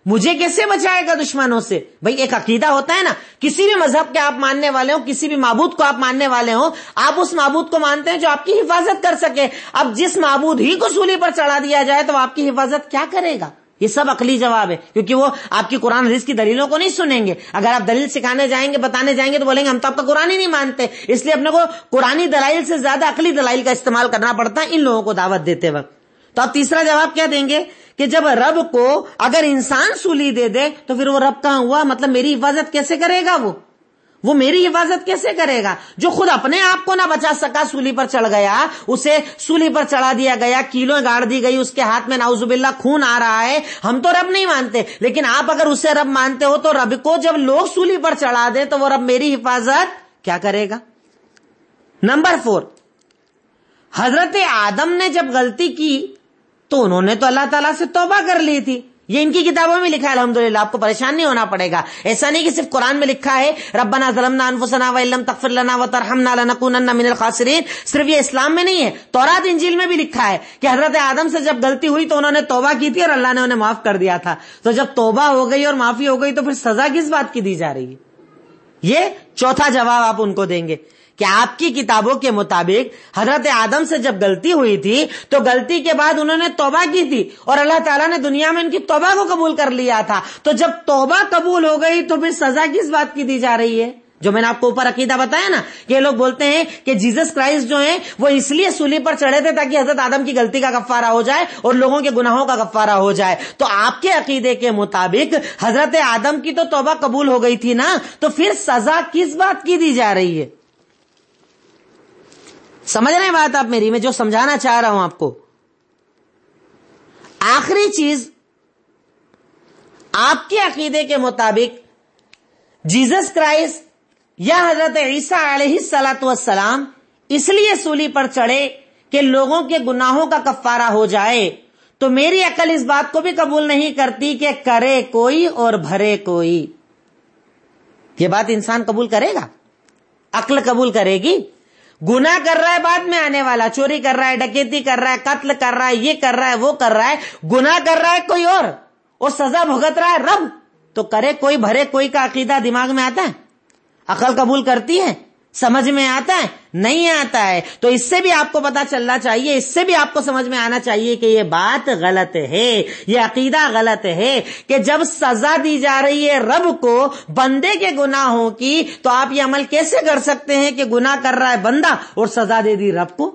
मुझे कैसे बचाएगा दुश्मनों से भाई एक अकीदा होता है ना किसी भी मजहब के आप मानने वाले हो किसी भी मबूद को आप मानने वाले हो आप उस मबूद को मानते हैं जो आपकी हिफाजत कर सके अब जिस मबूद ही को सूली पर चढ़ा दिया जाए तो आपकी हिफाजत क्या करेगा ये सब अकली जवाब है क्योंकि वो आपकी कुरान हदीस की दलीलों को नहीं सुनेंगे अगर आप दलील सिखाने जाएंगे बताने जाएंगे तो बोलेंगे हम तो आपका कुरान ही नहीं मानते इसलिए अपने को कुरानी दलाइल से ज्यादा अकली दलाइल का इस्तेमाल करना पड़ता है इन लोगों को दावत देते वक्त तो आप तीसरा जवाब क्या देंगे कि जब रब को अगर इंसान सूली दे दे तो फिर वो रब कहां हुआ मतलब मेरी हिफाजत कैसे करेगा वो वो मेरी हिफाजत कैसे करेगा जो खुद अपने आप को ना बचा सका सूली पर चढ़ गया उसे सूली पर चढ़ा दिया गया कीलों गाड़ दी गई उसके हाथ में नाउजुबिल्ला खून आ रहा है हम तो रब नहीं मानते लेकिन आप अगर उसे रब मानते हो तो रब को जब लोग सूली पर चढ़ा दे तो वो रब मेरी हिफाजत क्या करेगा नंबर फोर हजरत आदम ने जब गलती की तो उन्होंने तो अल्लाह ताला से तोबा कर ली थी ये इनकी किताबों में लिखा है अलहमदुल्ला आपको परेशान नहीं होना पड़ेगा ऐसा नहीं कि सिर्फ कुरान में लिखा है रब्बना जलमना अनफुसना वम लना व मिनल खासरीन सिर्फ ये इस्लाम में नहीं है तौरात इंजील में भी लिखा है कि हजरत आदम से जब गलती हुई तो उन्होंने तोबा की थी और अल्लाह ने उन्हें माफ कर दिया था तो जब तोबा हो गई और माफी हो गई तो फिर सजा किस बात की दी जा रही है ये चौथा जवाब आप उनको देंगे क्या आपकी किताबों के मुताबिक हजरत आदम से जब गलती हुई थी तो गलती के बाद उन्होंने तोबा की थी और अल्लाह ताला ने दुनिया में इनकी तोबा को कबूल कर लिया था तो जब तोबा कबूल हो गई तो फिर सजा किस बात की दी जा रही है जो मैंने आपको ऊपर अकीदा बताया ना ये लोग बोलते हैं कि जीसस क्राइस्ट जो है वो इसलिए सूली पर चढ़े थे ताकि हजरत आदम की गलती का गफ्फारा हो जाए और लोगों के गुनाहों का गफ्फारा हो जाए तो आपके अकीदे के मुताबिक हजरत आदम की तो तोबा कबूल हो गई थी ना तो फिर सजा किस बात की दी जा रही है समझ रहे हैं बात आप मेरी मैं जो समझाना चाह रहा हूं आपको आखिरी चीज आपके अकीदे के मुताबिक जीसस क्राइस्ट या हजरत ईसा सलाम इसलिए सूली पर चढ़े कि लोगों के गुनाहों का कफारा हो जाए तो मेरी अकल इस बात को भी कबूल नहीं करती कि करे कोई और भरे कोई ये बात इंसान कबूल करेगा अकल कबूल करेगी गुना कर रहा है बाद में आने वाला चोरी कर रहा है डकैती कर रहा है कत्ल कर रहा है ये कर रहा है वो कर रहा है गुना कर रहा है कोई और और सजा भुगत रहा है रब तो करे कोई भरे कोई का अकीदा दिमाग में आता है अकल कबूल करती है समझ में आता है नहीं आता है तो इससे भी आपको पता चलना चाहिए इससे भी आपको समझ में आना चाहिए कि ये बात गलत है ये अकीदा गलत है कि जब सजा दी जा रही है रब को बंदे के गुनाहों की तो आप ये अमल कैसे कर सकते हैं कि गुनाह कर रहा है बंदा और सजा दे दी रब को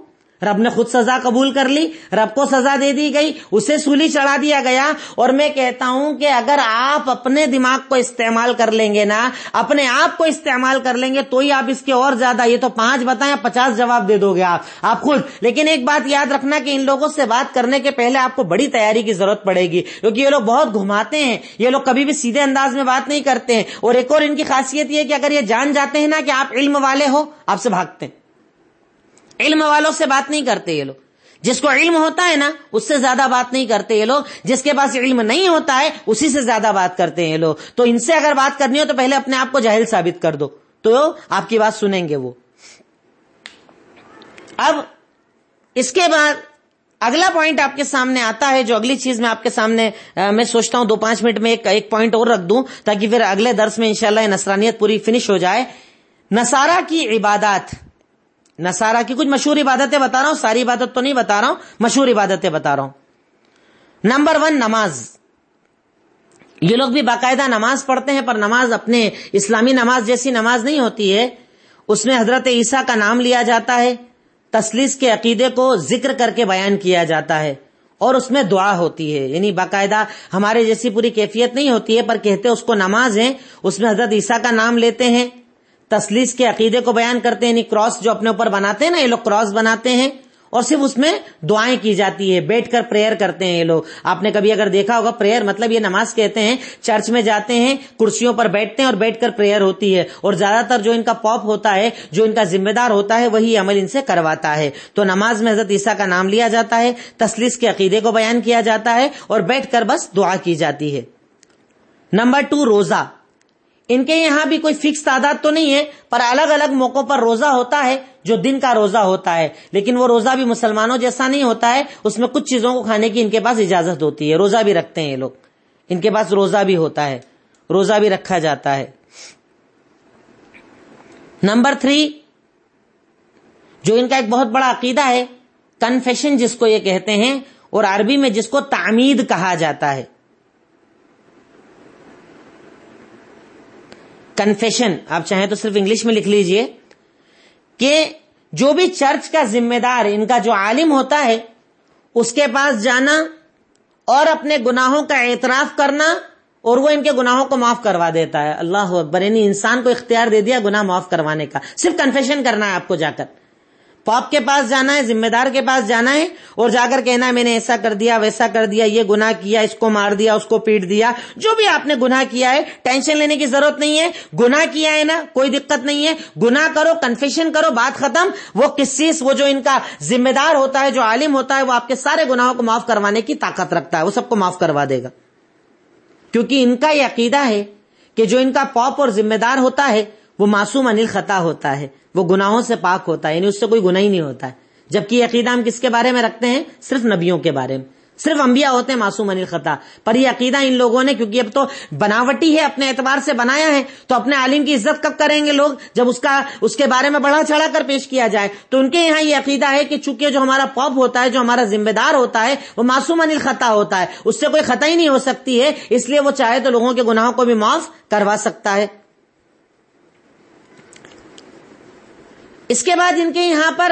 रब ने खुद सजा कबूल कर ली रब को सजा दे दी गई उसे सूली चढ़ा दिया गया और मैं कहता हूं कि अगर आप अपने दिमाग को इस्तेमाल कर लेंगे ना अपने आप को इस्तेमाल कर लेंगे तो ही आप इसके और ज्यादा ये तो पांच बताएं पचास जवाब दे दोगे आप आप खुद लेकिन एक बात याद रखना कि इन लोगों से बात करने के पहले आपको बड़ी तैयारी की जरूरत पड़ेगी क्योंकि ये लोग बहुत घुमाते हैं ये लोग कभी भी सीधे अंदाज में बात नहीं करते हैं और एक और इनकी खासियत यह कि अगर ये जान जाते हैं ना कि आप इल्म वाले हो आपसे भागते हैं इल्म वालों से बात नहीं करते ये लोग जिसको इल्म होता है ना उससे ज्यादा बात नहीं करते ये लोग जिसके पास इल्म नहीं होता है उसी से ज्यादा बात करते हैं ये लोग तो इनसे अगर बात करनी हो तो पहले अपने आप को जाहिल साबित कर दो तो आपकी बात सुनेंगे वो अब इसके बाद अगला पॉइंट आपके सामने आता है जो अगली चीज मैं आपके सामने आ, मैं सोचता हूं दो पांच मिनट में एक एक पॉइंट और रख दूं ताकि फिर अगले दर्श में इंशाला नसरानियत पूरी फिनिश हो जाए नसारा की इबादत नसारा की कुछ मशहूर इबादतें बता रहा हूं सारी इबादत तो नहीं बता रहा हूं मशहूर इबादतें बता रहा हूं नंबर वन नमाज ये लोग भी बाकायदा नमाज पढ़ते हैं पर नमाज अपने इस्लामी नमाज जैसी नमाज नहीं होती है उसमें हजरत ईसा का नाम लिया जाता है तसलीस के अकीदे को जिक्र करके बयान किया जाता है और उसमें दुआ होती है यानी बाकायदा हमारे जैसी पूरी कैफियत नहीं होती है पर कहते उसको नमाज है उसमें हजरत ईसा का नाम लेते हैं तसलीस के अकीदे को बयान करते हैं क्रॉस जो अपने ऊपर बनाते हैं ना ये लोग क्रॉस बनाते हैं और सिर्फ उसमें दुआएं की जाती है बैठकर प्रेयर करते हैं ये लोग आपने कभी अगर देखा होगा प्रेयर मतलब ये नमाज कहते हैं चर्च में जाते हैं कुर्सियों पर बैठते हैं और बैठकर प्रेयर होती है और ज्यादातर जो इनका पॉप होता है जो इनका जिम्मेदार होता है वही अमल इनसे करवाता है तो नमाज में हजरत ईसा का नाम लिया जाता है तसलीस के अकीदे को बयान किया जाता है और बैठकर बस दुआ की जाती है नंबर टू रोजा इनके यहाँ भी कोई फिक्स तादाद तो नहीं है पर अलग अलग मौकों पर रोजा होता है जो दिन का रोजा होता है लेकिन वो रोजा भी मुसलमानों जैसा नहीं होता है उसमें कुछ चीजों को खाने की इनके पास इजाजत होती है रोजा भी रखते हैं ये लोग इनके पास रोजा भी होता है रोजा भी रखा जाता है नंबर थ्री जो इनका एक बहुत बड़ा अकीदा है कन्फेशन जिसको ये कहते हैं और अरबी में जिसको तामीद कहा जाता है कन्फेशन आप चाहें तो सिर्फ इंग्लिश में लिख लीजिए कि जो भी चर्च का जिम्मेदार इनका जो आलिम होता है उसके पास जाना और अपने गुनाहों का एतराफ करना और वो इनके गुनाहों को माफ करवा देता है अल्लाह अकबर यानी इंसान को इख्तियार दे दिया गुनाह माफ करवाने का सिर्फ कन्फेशन करना है आपको जाकर पॉप के पास जाना है जिम्मेदार के पास जाना है और जाकर कहना है मैंने ऐसा कर दिया वैसा कर दिया ये गुनाह किया इसको मार दिया उसको पीट दिया जो भी आपने गुनाह किया है टेंशन लेने की जरूरत नहीं है गुनाह किया है ना कोई दिक्कत नहीं है गुनाह करो कन्फेशन करो बात खत्म वो चीज वो जो इनका जिम्मेदार होता है जो आलिम होता है वो आपके सारे गुनाहों को माफ करवाने की ताकत रखता है वो सबको माफ करवा देगा क्योंकि इनका यह अकीदा है कि जो इनका पॉप और जिम्मेदार होता है वो मासूम अनिल खता होता है वो गुनाहों से पाक होता है यानी उससे कोई गुना ही नहीं होता है जबकि अकीदा हम किसके बारे में रखते हैं सिर्फ नबियों के बारे में सिर्फ अंबिया होते हैं मासूम अनिल खता पर यह अकीदा इन लोगों ने क्योंकि अब तो बनावटी है अपने एतबार से बनाया है तो अपने आलिम की इज्जत कब करेंगे लोग जब उसका उसके बारे में बढ़ा चढ़ा कर पेश किया जाए तो उनके यहाँ ये अकीदा है कि चूंकि जो हमारा पॉप होता है जो हमारा जिम्मेदार होता है वो मासूम अनिल खता होता है उससे कोई खता ही नहीं हो सकती है इसलिए वो चाहे तो लोगों के गुनाहों को भी माफ करवा सकता है इसके बाद इनके यहां पर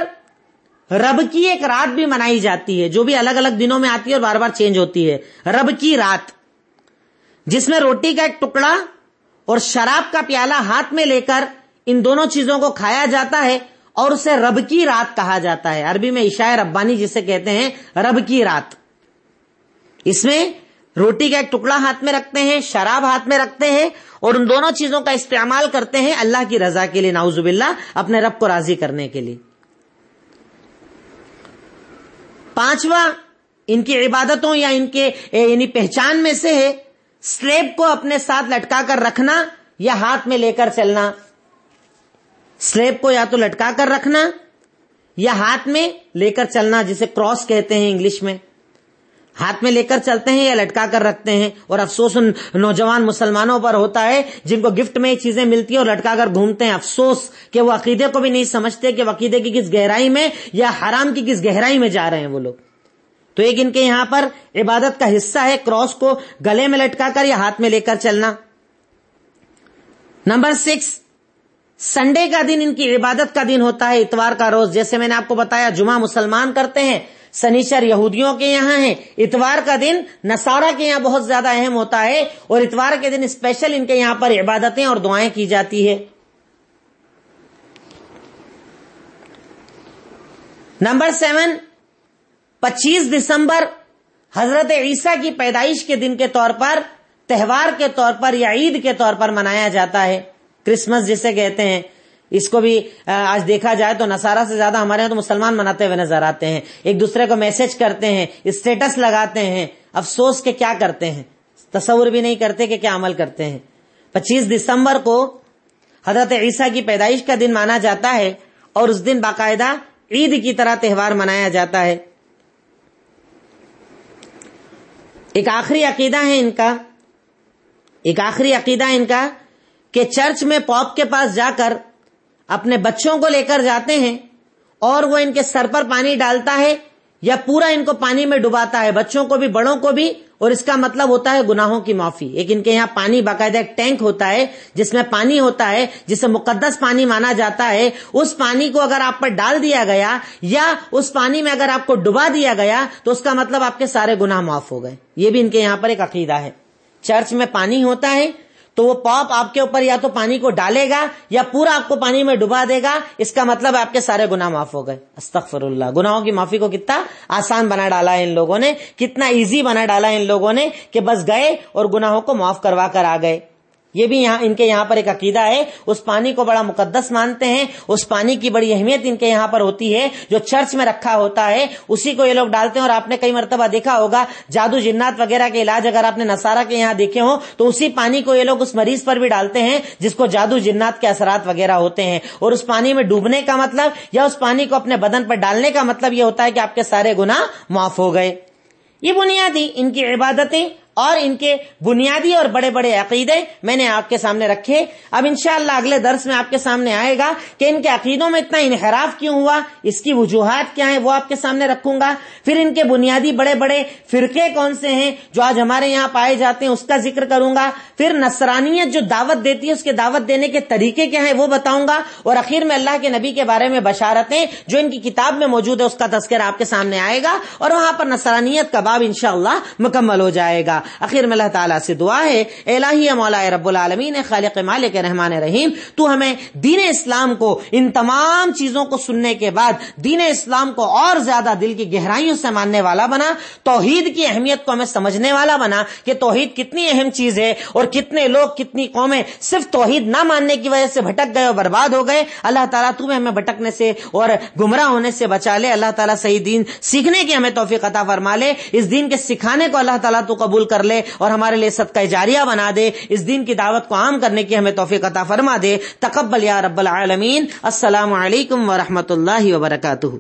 रब की एक रात भी मनाई जाती है जो भी अलग अलग दिनों में आती है और बार बार चेंज होती है रब की रात जिसमें रोटी का एक टुकड़ा और शराब का प्याला हाथ में लेकर इन दोनों चीजों को खाया जाता है और उसे रब की रात कहा जाता है अरबी में ईशाए रब्बानी जिसे कहते हैं रब की रात इसमें रोटी का एक टुकड़ा हाथ में रखते हैं शराब हाथ में रखते हैं और उन दोनों चीजों का इस्तेमाल करते हैं अल्लाह की रजा के लिए नाउजुबिल्ला अपने रब को राजी करने के लिए पांचवा इनकी इबादतों या इनके यानी पहचान में से है स्लेब को अपने साथ लटका कर रखना या हाथ में लेकर चलना स्लेब को या तो लटका कर रखना या हाथ में लेकर चलना जिसे क्रॉस कहते हैं इंग्लिश में हाथ में लेकर चलते हैं या लटका कर रखते हैं और अफसोस उन नौजवान मुसलमानों पर होता है जिनको गिफ्ट में ये चीजें मिलती है और लटका कर घूमते हैं अफसोस कि वो अकीदे को भी नहीं समझते कि अकीदे की किस गहराई में या हराम की किस गहराई में जा रहे हैं वो लोग तो एक इनके यहां पर इबादत का हिस्सा है क्रॉस को गले में लटका कर या हाथ में लेकर चलना नंबर सिक्स संडे का दिन इनकी इबादत का दिन होता है इतवार का रोज जैसे मैंने आपको बताया जुमा मुसलमान करते हैं शनिचर यहूदियों के यहाँ है इतवार का दिन नसारा के यहाँ बहुत ज्यादा अहम होता है और इतवार के दिन स्पेशल इनके यहाँ पर इबादतें और दुआएं की जाती है नंबर सेवन 25 दिसंबर हजरत ईसा की पैदाइश के दिन के तौर पर त्यौहार के तौर पर या ईद के तौर पर मनाया जाता है क्रिसमस जिसे कहते हैं इसको भी आज देखा जाए तो नसारा से ज्यादा हमारे यहाँ तो मुसलमान मनाते हुए नजर आते हैं एक दूसरे को मैसेज करते हैं स्टेटस लगाते हैं अफसोस के क्या करते हैं तस्वुर भी नहीं करते कि क्या अमल करते हैं पच्चीस दिसंबर को हजरत ईसा की पैदाइश का दिन माना जाता है और उस दिन बाकायदा ईद की तरह त्यौहार मनाया जाता है एक आखिरी अकीदा है इनका एक आखिरी अकीदा इनका कि चर्च में पॉप के पास जाकर अपने बच्चों को लेकर जाते हैं और वो इनके सर पर पानी डालता है या पूरा इनको पानी में डुबाता है बच्चों को भी बड़ों को भी और इसका मतलब होता है गुनाहों की माफी एक इनके यहाँ पानी बाकायदा एक टैंक होता है जिसमें पानी होता है जिसे मुकद्दस पानी माना जाता है उस पानी को अगर आप पर डाल दिया गया या उस पानी में अगर आपको डुबा दिया गया तो उसका मतलब आपके सारे गुनाह माफ हो गए ये भी इनके यहाँ पर एक अकीदा है चर्च में पानी होता है तो वो पॉप आपके ऊपर या तो पानी को डालेगा या पूरा आपको पानी में डुबा देगा इसका मतलब आपके सारे गुनाह माफ हो गए अस्तफरुल्ला गुनाहों की माफी को कितना आसान बना डाला है इन लोगों ने कितना ईजी बना डाला है इन लोगों ने कि बस गए और गुनाहों को माफ करवा कर आ गए ये भी यहाँ इनके यहाँ पर एक अकीदा है उस पानी को बड़ा मुकद्दस मानते हैं उस पानी की बड़ी अहमियत इनके यहाँ पर होती है जो चर्च में रखा होता है उसी को ये लोग डालते हैं और आपने कई मरतबा देखा होगा जादू जिन्नात वगैरह के इलाज अगर आपने नसारा के यहाँ देखे हो तो उसी पानी को ये लोग उस मरीज पर भी डालते हैं जिसको जादू जिन्नात के असरात वगैरह होते हैं और उस पानी में डूबने का मतलब या उस पानी को अपने बदन पर डालने का मतलब ये होता है कि आपके सारे गुना माफ हो गए ये बुनियादी इनकी इबादतें और इनके बुनियादी और बड़े बड़े अकीदे मैंने आपके सामने रखे अब इनशाला अगले दर्श में आपके सामने आएगा कि इनके अकीदों में इतना इनहराफ क्यों हुआ इसकी वजूहत क्या है वो आपके सामने रखूंगा फिर इनके बुनियादी बड़े बड़े फिरके कौन से हैं जो आज हमारे यहाँ पाए जाते हैं उसका जिक्र करूंगा फिर नसरानियत जो दावत देती है उसके दावत देने के तरीके क्या है वो बताऊंगा और आखिर में अल्लाह के नबी के बारे में बशारतें जो इनकी किताब में मौजूद है उसका तस्कर आपके सामने आएगा और वहां पर नसरानियत का बाब मुकम्मल हो जाएगा आखिर में अल्लाह से दुआ है एलाही मौला रबालमीन खालिक मालिक रहमान रहीम तू हमें दीन इस्लाम को इन तमाम चीजों को सुनने के बाद दीन इस्लाम को और ज्यादा दिल की गहराइयों से मानने वाला बना तोहहीद की अहमियत को हमें समझने वाला बना कि तोहहीद कितनी अहम चीज है और कितने लोग कितनी कौमें सिर्फ तोहहीद ना मानने की वजह से भटक गए और बर्बाद हो गए अल्लाह ताला तुम्हें हमें भटकने से और गुमराह होने से बचा ले अल्लाह ताला सही दीन सीखने की हमें तोहफी अता फरमा ले इस दिन के सिखाने को अल्लाह तला तू कबूल कर ले और हमारे लिए सदका जारिया बना दे इस दिन की दावत को आम करने की हमें तोफ़ी अता फरमा दे तकबल या रब्बल आलमीन असलकम वरहमल वरकू